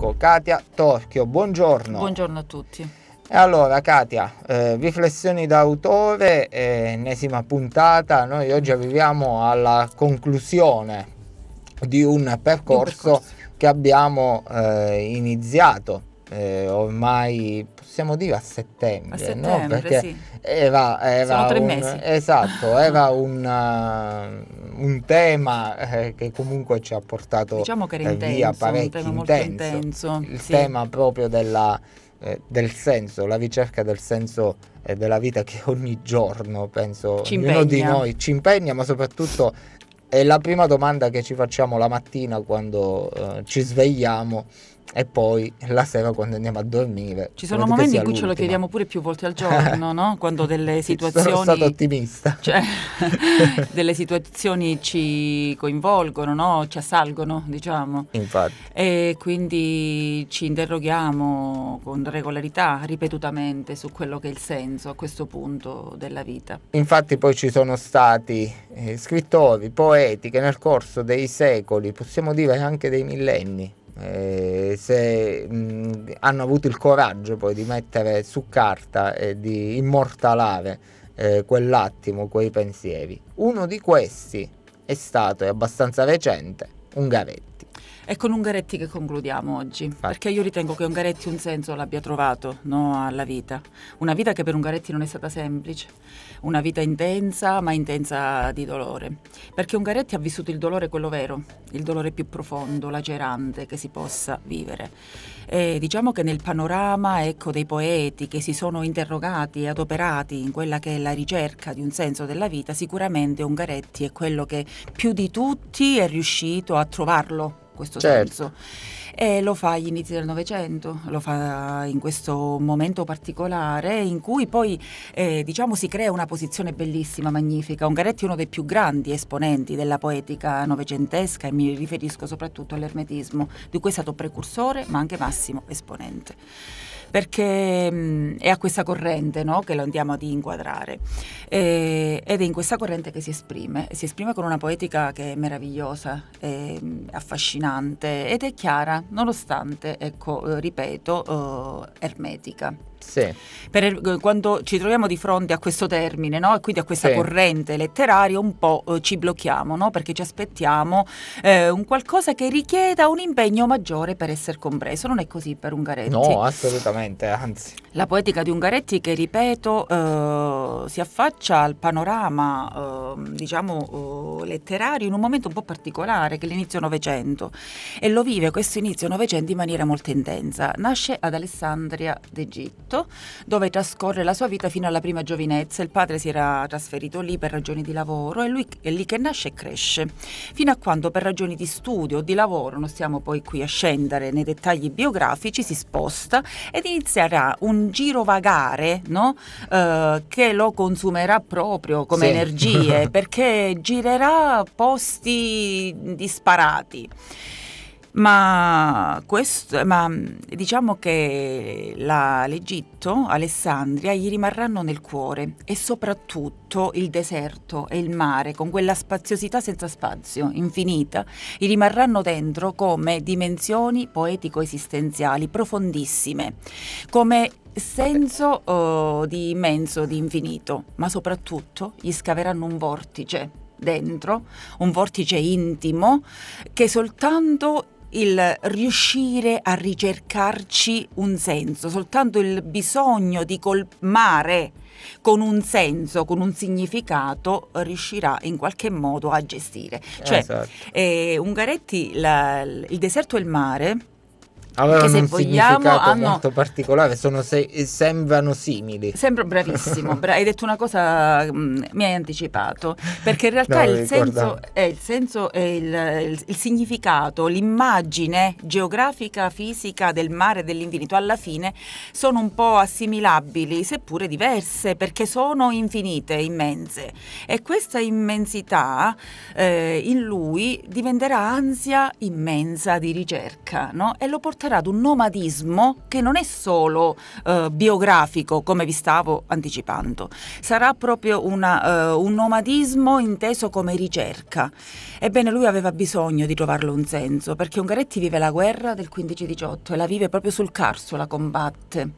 fianco Katia Torchio. Buongiorno. Buongiorno a tutti. Allora Katia, eh, riflessioni d'autore, eh, ennesima puntata, noi oggi arriviamo alla conclusione di un percorso, un percorso. che abbiamo eh, iniziato eh, ormai possiamo dire a settembre, a settembre no? Perché sì. era, era Sono tre un, mesi. Esatto, era un, uh, un tema eh, che comunque ci ha portato diciamo che era eh, intenso, via parecchio un tema intenso. intenso. Il sì. tema proprio della, eh, del senso, la ricerca del senso eh, della vita che ogni giorno, penso, ci ognuno impegna. di noi ci impegna, ma soprattutto è la prima domanda che ci facciamo la mattina quando eh, ci svegliamo e poi la sera quando andiamo a dormire. Ci sono momenti in cui l'ultima. ce lo chiediamo pure più volte al giorno, no? Quando delle situazioni... Sono stato ottimista. Cioè, delle situazioni ci coinvolgono, no? Ci assalgono, diciamo. Infatti. E quindi ci interroghiamo con regolarità, ripetutamente, su quello che è il senso a questo punto della vita. Infatti poi ci sono stati eh, scrittori, poeti che nel corso dei secoli, possiamo dire anche dei millenni, eh, se mh, hanno avuto il coraggio poi di mettere su carta e di immortalare eh, quell'attimo, quei pensieri. Uno di questi è stato, è abbastanza recente, Ungaretti. È con Ungaretti che concludiamo oggi, Infatti. perché io ritengo che Ungaretti un senso l'abbia trovato no, alla vita. Una vita che per Ungaretti non è stata semplice, una vita intensa, ma intensa di dolore. Perché Ungaretti ha vissuto il dolore quello vero, il dolore più profondo, lacerante che si possa vivere. E diciamo che nel panorama ecco, dei poeti che si sono interrogati e adoperati in quella che è la ricerca di un senso della vita, sicuramente Ungaretti è quello che più di tutti è riuscito a trovarlo questo certo. senso. E lo fa agli inizi del Novecento, lo fa in questo momento particolare in cui poi eh, diciamo, si crea una posizione bellissima, magnifica. Ungaretti è uno dei più grandi esponenti della poetica novecentesca e mi riferisco soprattutto all'ermetismo, di cui è stato precursore ma anche massimo esponente perché mh, è a questa corrente no? che lo andiamo ad inquadrare e, eh, ed è in questa corrente che si esprime, si esprime con una poetica che è meravigliosa, è affascinante ed è chiara, nonostante, ecco, eh, ripeto, uh, ermetica. Sì. Per, er, eh, quando ci troviamo di fronte a questo termine no? e quindi a questa sì. corrente letteraria un po' eh, ci blocchiamo no? perché ci aspettiamo eh, un qualcosa che richieda un impegno maggiore per essere compreso. Non è così per Ungaretti. No, assolutamente, anzi. La poetica di Ungaretti che, ripeto, eh, si affaccia al panorama ehm, diciamo, eh, letterario in un momento un po' particolare che è l'inizio Novecento e lo vive questo inizio Novecento in maniera molto intensa. Nasce ad Alessandria d'Egitto Porto, dove trascorre la sua vita fino alla prima giovinezza. Il padre si era trasferito lì per ragioni di lavoro e lui è lì che nasce e cresce, fino a quando per ragioni di studio o di lavoro, non stiamo poi qui a scendere nei dettagli biografici, si sposta ed inizierà un giro vagare no? eh, che lo consumerà proprio come sì. energie, perché girerà posti disparati ma, questo, ma diciamo che la, l'Egitto, Alessandria, gli rimarranno nel cuore e soprattutto il deserto e il mare, con quella spaziosità senza spazio, infinita, gli rimarranno dentro come dimensioni poetico-esistenziali, profondissime, come senso oh, di immenso, di infinito, ma soprattutto gli scaveranno un vortice dentro, un vortice intimo che soltanto il riuscire a ricercarci un senso, soltanto il bisogno di colmare con un senso, con un significato, riuscirà in qualche modo a gestire. Cioè, esatto. eh, Ungaretti, la, il deserto e il mare Avevano un se vogliamo hanno ah, molto particolare, sono se... sembrano simili. Sembra bravissimo, bra... hai detto una cosa mm, mi hai anticipato, perché in realtà no, il, senso, eh, il, senso, è il, il, il significato, l'immagine geografica, fisica del mare dell'infinito alla fine sono un po' assimilabili, seppure diverse, perché sono infinite, immense e questa immensità eh, in lui diventerà ansia immensa di ricerca, no? E lo porterà porterà ad un nomadismo che non è solo eh, biografico, come vi stavo anticipando, sarà proprio una, eh, un nomadismo inteso come ricerca. Ebbene, lui aveva bisogno di trovarlo un senso, perché Ungaretti vive la guerra del 15-18 e la vive proprio sul Carso, la combatte.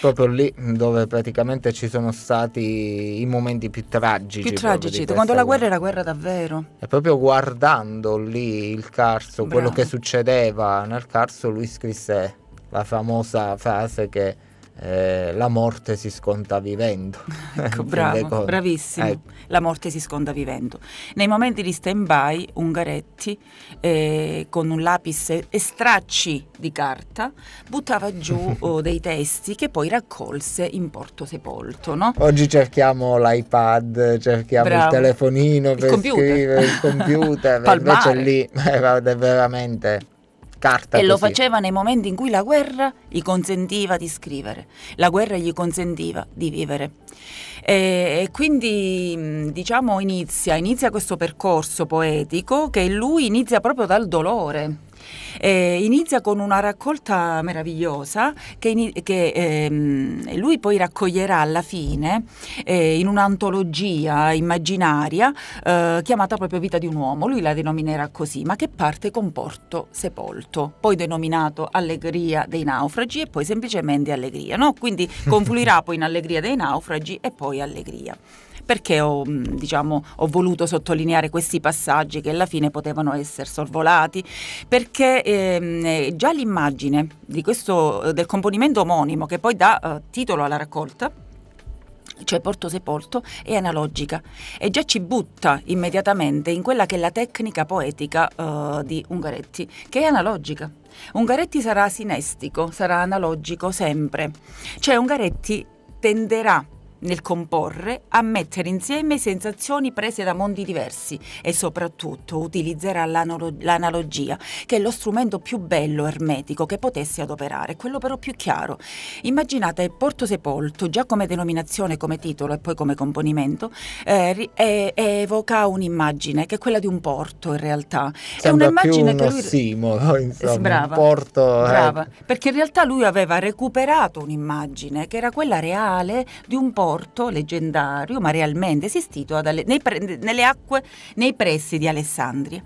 Proprio lì dove praticamente ci sono stati i momenti più tragici. Più tragici, quando la guerra, era guerra davvero. E proprio guardando lì il Carso, Bravo. quello che succedeva nel Carso, lui scrive scrisse la famosa frase che eh, la morte si sconta vivendo. Ecco, bravo, bravissimo. Eh. La morte si sconta vivendo. Nei momenti di stand-by, Ungaretti, eh, con un lapis e stracci di carta, buttava giù oh, dei testi che poi raccolse in Porto Sepolto. No? Oggi cerchiamo l'iPad, cerchiamo bravo. il telefonino il per computer. scrivere, il computer, invece lì eh, è veramente carta. E così. lo faceva nei momenti in cui la guerra gli consentiva di scrivere, la guerra gli consentiva di vivere. E, e quindi diciamo inizia, inizia questo percorso poetico che lui inizia proprio dal dolore. Eh, inizia con una raccolta meravigliosa che, che ehm, lui poi raccoglierà alla fine eh, in un'antologia immaginaria eh, chiamata proprio Vita di un uomo, lui la denominerà così, ma che parte con Porto Sepolto, poi denominato Allegria dei naufragi e poi semplicemente Allegria, no? quindi confluirà poi in Allegria dei naufragi e poi Allegria perché ho, diciamo, ho, voluto sottolineare questi passaggi che alla fine potevano essere sorvolati, perché perché eh, già l'immagine questo, eh, del componimento omonimo che poi dà eh, titolo alla raccolta cioè Porto Sepolto, è analogica e già ci butta immediatamente in quella che è la tecnica poetica uh, di Ungaretti, che è analogica. Ungaretti sarà sinestico, sarà analogico sempre, cioè Ungaretti tenderà nel comporre a mettere insieme sensazioni prese da mondi diversi e soprattutto utilizzerà l'analogia, che è lo strumento più bello ermetico che potessi adoperare, quello però più chiaro. Immaginate il Porto Sepolto, già come denominazione, come titolo e poi come componimento, eh, eh, evoca un'immagine che è quella di un porto in realtà. Sembra è un'immagine più un che lui... ossimoro, insomma, Brava. un porto... Eh. Brava, perché in realtà lui aveva recuperato un'immagine che era quella reale di un porto porto leggendario, ma realmente esistito Ale- nei nelle acque, nei pressi di Alessandria.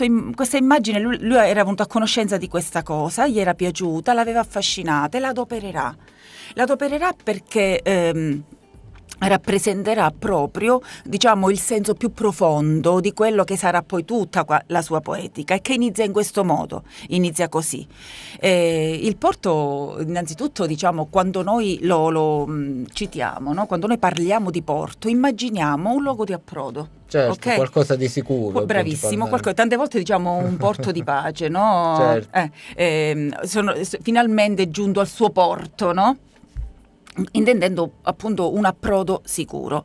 Im- questa immagine, lui, lui era venuto a conoscenza di questa cosa, gli era piaciuta, l'aveva affascinata e l'adopererà. L'adopererà perché... Ehm, rappresenterà proprio diciamo, il senso più profondo di quello che sarà poi tutta la sua poetica e che inizia in questo modo, inizia così. Eh, il porto, innanzitutto, diciamo, quando noi lo, lo mm, citiamo, no? quando noi parliamo di porto, immaginiamo un luogo di approdo. Certo, okay? qualcosa di sicuro. Bravissimo, qualcosa, tante volte diciamo un porto di pace, no? Certo. Eh, eh, sono finalmente giunto al suo porto, no? intendendo appunto un approdo sicuro.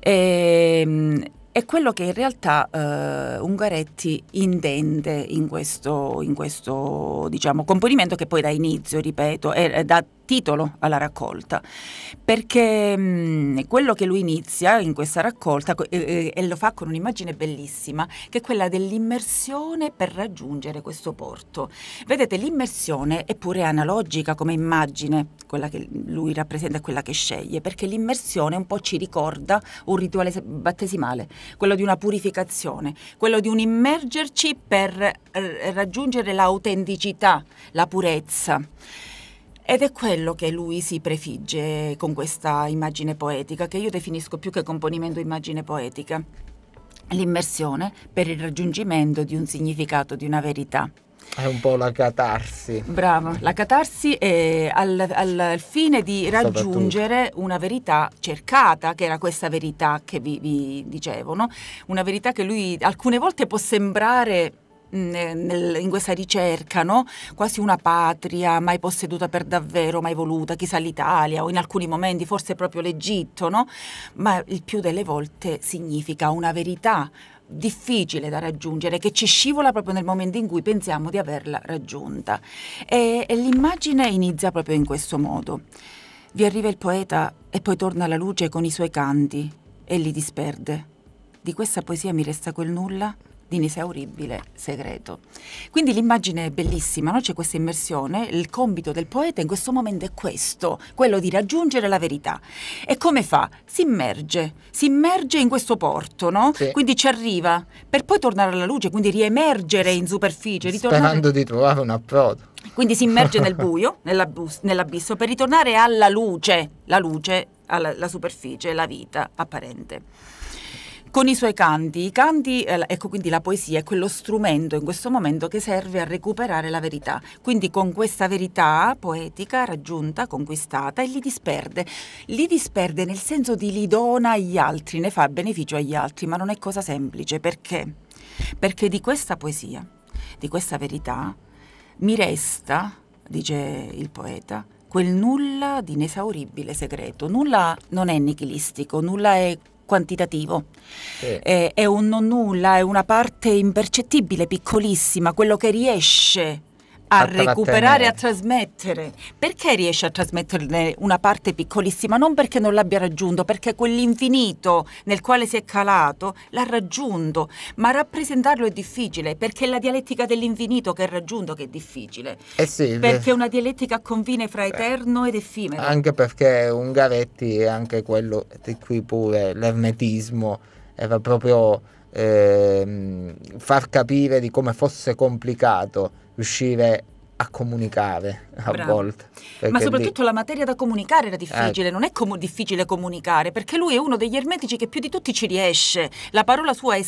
E, ehm, è quello che in realtà eh, Ungaretti intende in questo, in questo diciamo, componimento che poi dà inizio, ripeto, e dà titolo alla raccolta, perché mh, mm, quello che lui inizia in questa raccolta eh, e lo fa con un'immagine bellissima, che è quella dell'immersione per raggiungere questo porto. Vedete, l'immersione è pure analogica come immagine, quella che lui rappresenta e quella che sceglie, perché l'immersione un po' ci ricorda un rituale battesimale, quello di una purificazione, quello di un immergerci per eh, raggiungere l'autenticità, la purezza. Ed è quello che lui si prefigge con questa immagine poetica, che io definisco più che componimento immagine poetica, l'immersione per il raggiungimento di un significato, di una verità. È un po' la catarsi. Bravo, la catarsi è al, al, al fine di raggiungere una verità cercata, che era questa verità che vi, vi dicevo, no? una verità che lui alcune volte può sembrare nel, in questa ricerca, no? quasi una patria mai posseduta per davvero, mai voluta, chissà l'Italia o in alcuni momenti forse proprio l'Egitto, no? ma il più delle volte significa una verità difficile da raggiungere, che ci scivola proprio nel momento in cui pensiamo di averla raggiunta. E, e, l'immagine inizia proprio in questo modo. Vi arriva il poeta e poi torna alla luce con i suoi canti e li disperde. Di questa poesia mi resta quel nulla di inesauribile segreto. Quindi l'immagine è bellissima, no? c'è questa immersione, il compito del poeta in questo momento è questo, quello di raggiungere la verità. E come fa? Si immerge, si immerge in questo porto, no? sì. quindi ci arriva, per poi tornare alla luce, quindi riemergere in superficie. Ritornare... Sperando di trovare un approdo. Quindi si immerge nel buio, nell'abisso, per ritornare alla luce, la luce, alla la superficie, la vita apparente con i suoi canti. I canti, eh, ecco quindi la poesia è quello strumento in questo momento che serve a recuperare la verità. Quindi con questa verità poetica raggiunta, conquistata, e li disperde. Li disperde nel senso di li dona agli altri, ne fa beneficio agli altri, ma non è cosa semplice. Perché? Perché di questa poesia, di questa verità, mi resta, dice il poeta, quel nulla di inesauribile segreto. Nulla non è nichilistico, nulla è quantitativo. Sì. Eh, è un non nulla, è una parte impercettibile, piccolissima, quello che riesce a recuperare, a trasmettere. Perché riesce a trasmetterne una parte piccolissima? Non perché non l'abbia raggiunto, perché quell'infinito nel quale si è calato l'ha raggiunto, ma rappresentarlo è difficile, perché è la dialettica dell'infinito che è raggiunto che è difficile. Eh sì, perché una dialettica convine fra eh. eterno ed effimero. Anche perché Ungaretti è anche quello di cui pure l'ermetismo era proprio eh, far capire di come fosse complicato riuscire a comunicare a Bravo. volte. Ma soprattutto lì... la materia da comunicare era difficile, eh. non è com- difficile comunicare, perché lui è uno degli ermetici che più di tutti ci riesce. La parola sua è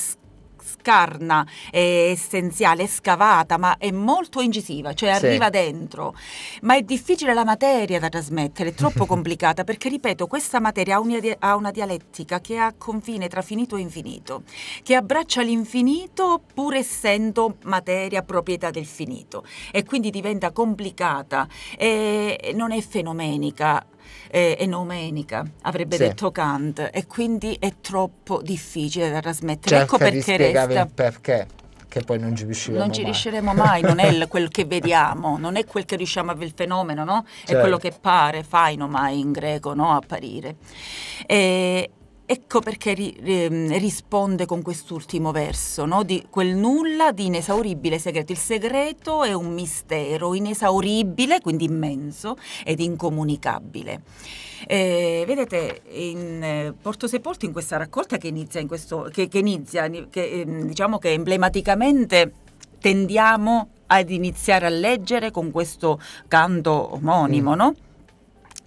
scarna, è essenziale, è scavata, ma è molto incisiva, cioè arriva sì. dentro. Ma è difficile la materia da trasmettere, è troppo complicata perché, ripeto, questa materia ha una, ha una dialettica che ha confine tra finito e infinito, che abbraccia l'infinito pur essendo materia proprietà del finito e quindi diventa complicata e non è fenomenica eh, enomenica, avrebbe sì. detto Kant, e quindi è troppo difficile da trasmettere. Cerca ecco perché resta... il perché che poi non ci riusciremo non ci mai. riusciremo mai non è quel che vediamo non è quel che riusciamo a vedere il fenomeno no? è certo. quello che pare fai nomai in greco no? apparire e, Ecco perché ri, eh, risponde con quest'ultimo verso, no? di quel nulla di inesauribile segreto. Il segreto è un mistero inesauribile, quindi immenso ed incomunicabile. Eh, vedete, in eh, Porto Sepolto, in questa raccolta che inizia, in questo, che, che inizia che, ehm, diciamo che emblematicamente tendiamo ad iniziare a leggere con questo canto omonimo, mm. no?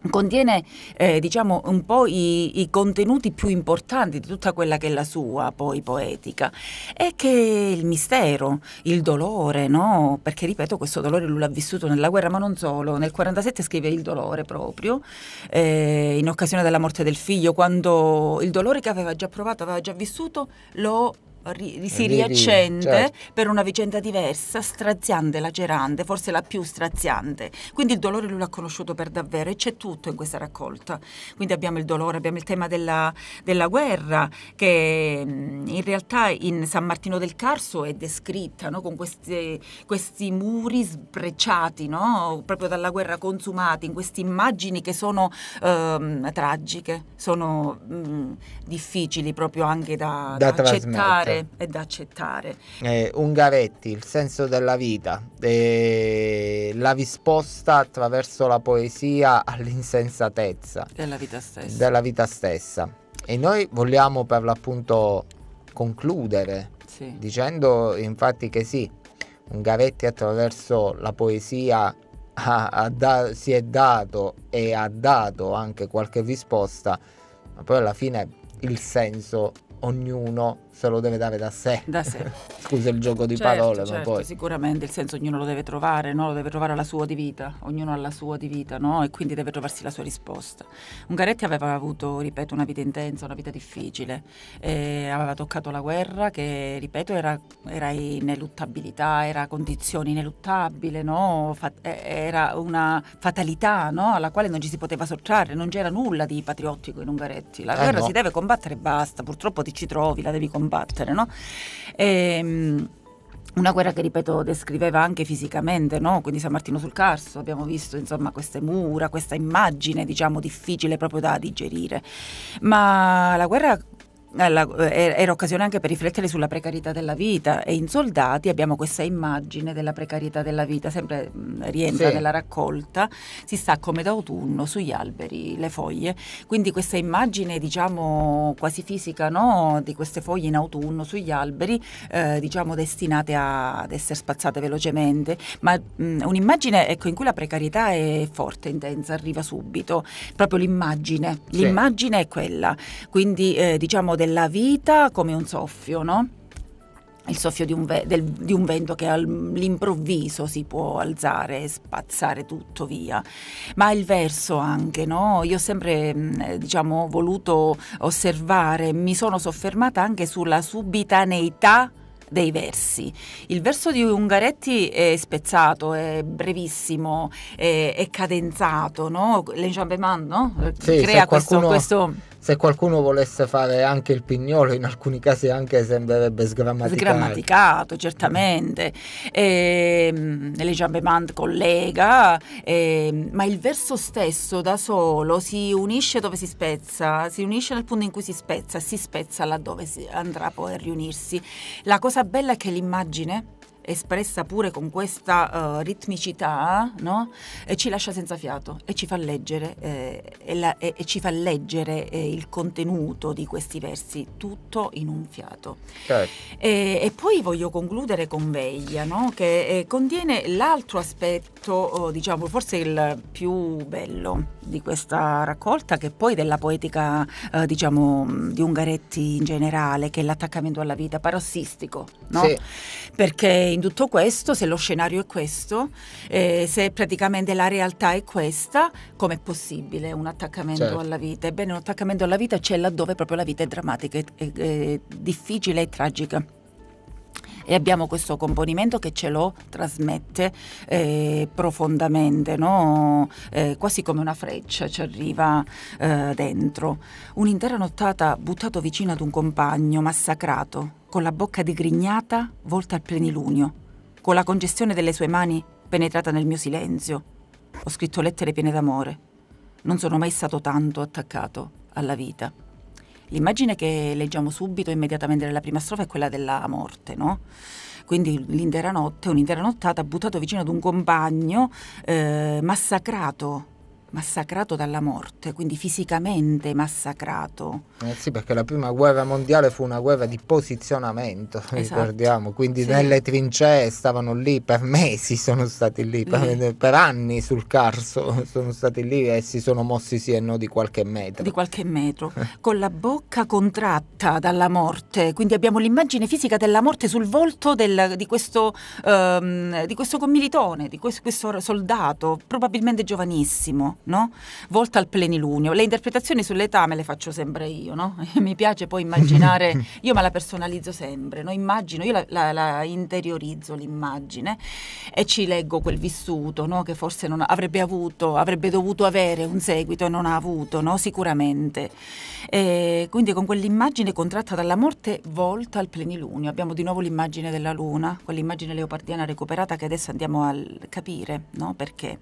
contiene eh, diciamo un po' i, i, contenuti più importanti di tutta quella che è la sua poi poetica e che il mistero, il dolore, no? perché ripeto questo dolore lui l'ha vissuto nella guerra ma non solo, nel 47 scrive il dolore proprio eh, in occasione della morte del figlio quando il dolore che aveva già provato, aveva già vissuto lo ri- eh, si riaccende certo. per una vicenda diversa, straziante, lacerante, forse la più straziante. Quindi il dolore lui l'ha conosciuto per davvero e c'è tutto in questa raccolta. Quindi abbiamo il dolore, abbiamo il tema della, della guerra che mm, in realtà in San Martino del Carso è descritta no? con questi, questi, muri sbrecciati no? proprio dalla guerra consumati, in queste immagini che sono ehm, tragiche, sono mh, mm, difficili proprio anche da, da, da accettare accettare da accettare. Eh, Ungaretti, il senso della vita, eh, la risposta attraverso la poesia all'insensatezza della vita stessa. Della vita stessa. E noi vogliamo per l'appunto concludere sì. dicendo infatti che sì, Ungaretti attraverso la poesia ha, ha da, si è dato e ha dato anche qualche risposta, ma poi alla fine il senso ognuno se lo deve dare da sé. Da sé. Scusa il gioco di certo, parole, certo, ma poi. Sicuramente il senso ognuno lo deve trovare, no? lo deve trovare alla sua di vita, ognuno alla sua di vita, no? E quindi deve trovarsi la sua risposta. Ungaretti aveva avuto, ripeto, una vita intensa, una vita difficile. Eh, aveva toccato la guerra che, ripeto, era, era ineluttabilità, era condizione ineluttabile, no? Fat- era una fatalità no? alla quale non ci si poteva sottrarre, non c'era nulla di patriottico in Ungaretti. La eh, guerra eh no. si deve combattere e basta, purtroppo ti ci trovi, la devi combattere combattere, no? E, ehm, una guerra che, ripeto, descriveva anche fisicamente, no? quindi San Martino sul Carso, abbiamo visto insomma, queste mura, questa immagine diciamo, difficile proprio da digerire, ma la guerra alla, eh, eh, era occasione anche per riflettere sulla precarietà della vita e in Soldati abbiamo questa immagine della precarietà della vita, sempre mm, rientra sì. nella raccolta, si sta come d'autunno sugli alberi le foglie, quindi questa immagine diciamo quasi fisica no? di queste foglie in autunno sugli alberi eh, diciamo destinate a, ad essere spazzate velocemente, ma mh, mm, un'immagine ecco, in cui la precarietà è forte, intensa, arriva subito, proprio l'immagine, l'immagine è quella, quindi eh, diciamo della vita come un soffio, no? il soffio di un, ve- del, di un, vento che all'improvviso si può alzare e spazzare tutto via, ma il verso anche, no? Io ho sempre, mm, diciamo, voluto osservare, mi sono soffermata anche sulla subitaneità dei versi. Il verso di Ungaretti è spezzato, è brevissimo, è, è cadenzato, no? L'enjambement, no? Sì, Crea questo, qualcuno... questo se qualcuno volesse fare anche il pignolo, in alcuni casi anche sembrerebbe sgrammaticato. Sgrammaticato, certamente. E, ehm, le Jambemand collega, e, ehm, ma il verso stesso da solo si unisce dove si spezza, si unisce nel punto in cui si spezza, si spezza laddove andrà poi a riunirsi. La cosa bella è che l'immagine espressa pure con questa uh, ritmicità, no? E ci lascia senza fiato e ci fa leggere, eh, e la, e, e ci fa leggere eh, il contenuto di questi versi, tutto in un fiato. Certo. E, e, poi voglio concludere con Veglia, no? che eh, contiene l'altro aspetto, oh, diciamo, forse il più bello di questa raccolta, che poi della poetica, eh, diciamo, di Ungaretti in generale, che è l'attaccamento alla vita parossistico, no? Sì. Perché in tutto questo, se lo scenario è questo, eh, se praticamente la realtà è questa, com'è possibile un attaccamento certo. alla vita? Ebbene, un attaccamento alla vita c'è laddove proprio la vita è drammatica, è, è, è difficile e tragica e abbiamo questo componimento che ce lo trasmette eh, profondamente, no? eh, quasi come una freccia ci arriva eh, dentro. Un'intera nottata buttato vicino ad un compagno, massacrato, con la bocca digrignata volta al plenilunio, con la congestione delle sue mani penetrata nel mio silenzio. Ho scritto lettere piene d'amore. Non sono mai stato tanto attaccato alla vita. L'immagine che leggiamo subito, immediatamente nella prima strofa, è quella della morte, no? Quindi l'intera notte, un'intera nottata buttato vicino ad un compagno, eh, massacrato massacrato dalla morte, quindi fisicamente massacrato. Eh sì, perché la prima guerra mondiale fu una guerra di posizionamento, esatto. ricordiamo, quindi sì. nelle trincee stavano lì per mesi, sono stati lì, per, per, anni sul Carso sono stati lì e si sono mossi sì e no di qualche metro. Di qualche metro, eh. con la bocca contratta dalla morte, quindi abbiamo l'immagine fisica della morte sul volto del, di, questo, um, di, questo, commilitone, di questo, questo soldato, probabilmente giovanissimo no? Volta al plenilunio. Le interpretazioni sull'età me le faccio sempre io, no? Mi piace poi immaginare, io me la personalizzo sempre, no? Immagino, io la, la, la interiorizzo l'immagine e ci leggo quel vissuto, no? Che forse non avrebbe avuto, avrebbe dovuto avere un seguito e non ha avuto, no? Sicuramente. E quindi con quell'immagine contratta dalla morte volta al plenilunio. Abbiamo di nuovo l'immagine della luna, quell'immagine leopardiana recuperata che adesso andiamo a capire, no? Perché.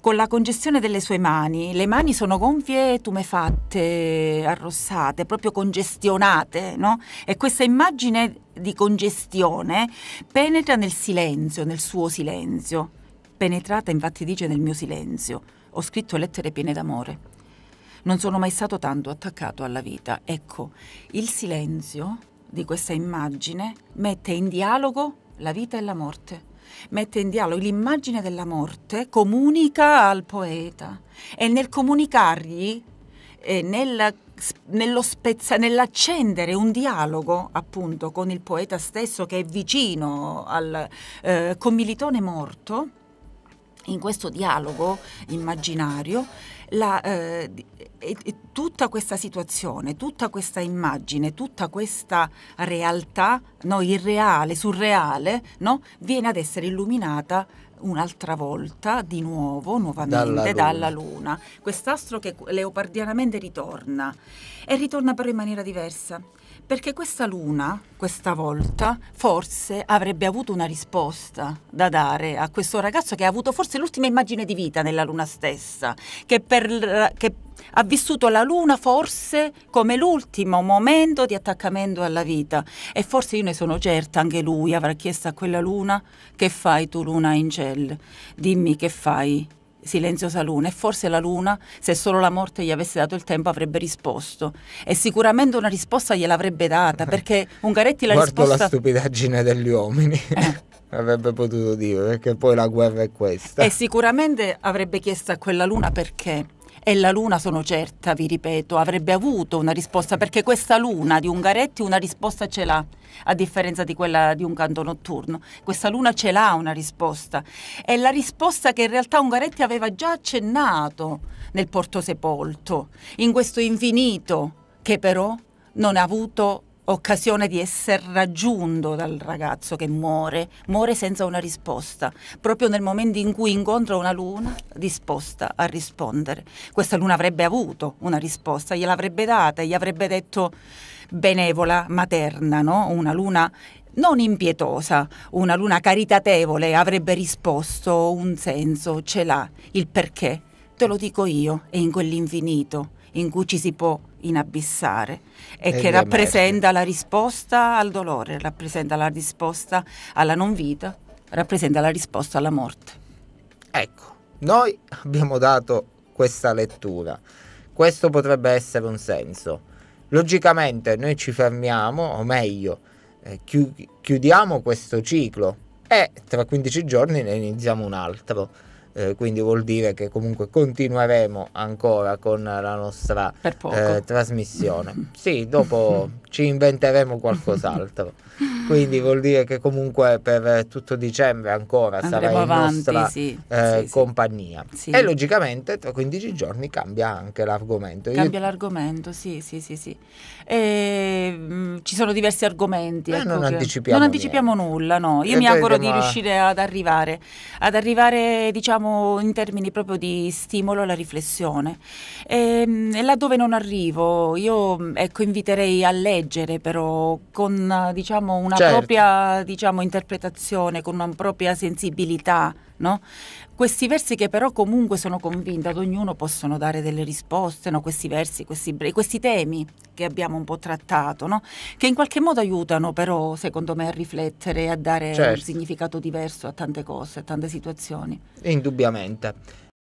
Con la congestione delle le sue mani. Le mani sono gonfie, tumefatte, arrossate, proprio congestionate, no? E questa immagine di congestione penetra nel silenzio, nel suo silenzio. Penetrata infatti dice nel mio silenzio. Ho scritto lettere piene d'amore. Non sono mai stato tanto attaccato alla vita. Ecco, il silenzio di questa immagine mette in dialogo la vita e la morte mette in dialogo l'immagine della morte, comunica al poeta e nel comunicargli, eh, nel, spezza, nell'accendere un dialogo appunto con il poeta stesso che è vicino al eh, commilitone morto, in questo dialogo immaginario la, eh, tutta questa situazione, tutta questa immagine, tutta questa realtà, no, irreale, surreale, no, viene ad essere illuminata un'altra volta, di nuovo, nuovamente, dalla Luna. luna. Quest'astro che leopardianamente ritorna e ritorna però in maniera diversa perché questa luna, questa volta, forse avrebbe avuto una risposta da dare a questo ragazzo che ha avuto forse l'ultima immagine di vita nella luna stessa, che, per, che ha vissuto la luna forse come l'ultimo momento di attaccamento alla vita. E forse io ne sono certa, anche lui avrà chiesto a quella luna, che fai tu luna Angel? Dimmi che fai silenziosa luna e forse la luna, se solo la morte gli avesse dato il tempo, avrebbe risposto. E sicuramente una risposta gliel'avrebbe data, perché Ungaretti la Guardo risposta... la stupidaggine degli uomini. Eh. avrebbe potuto dire, perché poi la guerra è questa. E sicuramente avrebbe chiesto a quella luna perché e la Luna, sono certa, vi ripeto, avrebbe avuto una risposta, perché questa Luna di Ungaretti una risposta ce l'ha, a differenza di quella di un canto notturno. Questa Luna ce l'ha una risposta. È la risposta che in realtà Ungaretti aveva già accennato nel Porto Sepolto, in questo infinito che però non ha avuto occasione di essere raggiunto dal ragazzo che muore, muore senza una risposta, proprio nel momento in cui incontra una luna disposta a rispondere. Questa luna avrebbe avuto una risposta, gliel'avrebbe data, gli avrebbe detto benevola, materna, no? una luna non impietosa, una luna caritatevole avrebbe risposto un senso, ce l'ha, il perché, te lo dico io, è in quell'infinito in cui ci si può inabissare e, e che rappresenta emerge. la risposta al dolore, rappresenta la risposta alla non vita, rappresenta la risposta alla morte. Ecco, noi abbiamo dato questa lettura. Questo potrebbe essere un senso. Logicamente noi ci fermiamo, o meglio, eh, chiudiamo questo ciclo e tra 15 giorni ne iniziamo un altro eh, quindi vuol dire che comunque continueremo ancora con la nostra eh, trasmissione. Sì, dopo ci inventeremo qualcos'altro. Quindi vuol dire che comunque per tutto dicembre ancora Andremo sarà avanti, nostra sì, eh, sì, compagnia. Sì. E logicamente tra 15 giorni cambia anche l'argomento. Cambia Io... l'argomento, sì, sì, sì. sì. E, mh, mm, ci sono diversi argomenti. Eh, ecco non, anticipiamo non anticipiamo nulla, no. Io e mi auguro di riuscire ad arrivare, ad arrivare, diciamo, in termini proprio di stimolo alla riflessione. E, ehm, e laddove non arrivo, io ecco, inviterei a leggere leggere però con diciamo, una certo. propria diciamo, interpretazione, con una propria sensibilità. No? Questi versi che però comunque sono convinta ad ognuno possono dare delle risposte, no? questi versi, questi, questi, temi che abbiamo un po' trattato, no? che in qualche modo aiutano però secondo me a riflettere, e a dare certo. un significato diverso a tante cose, a tante situazioni. Indubbiamente.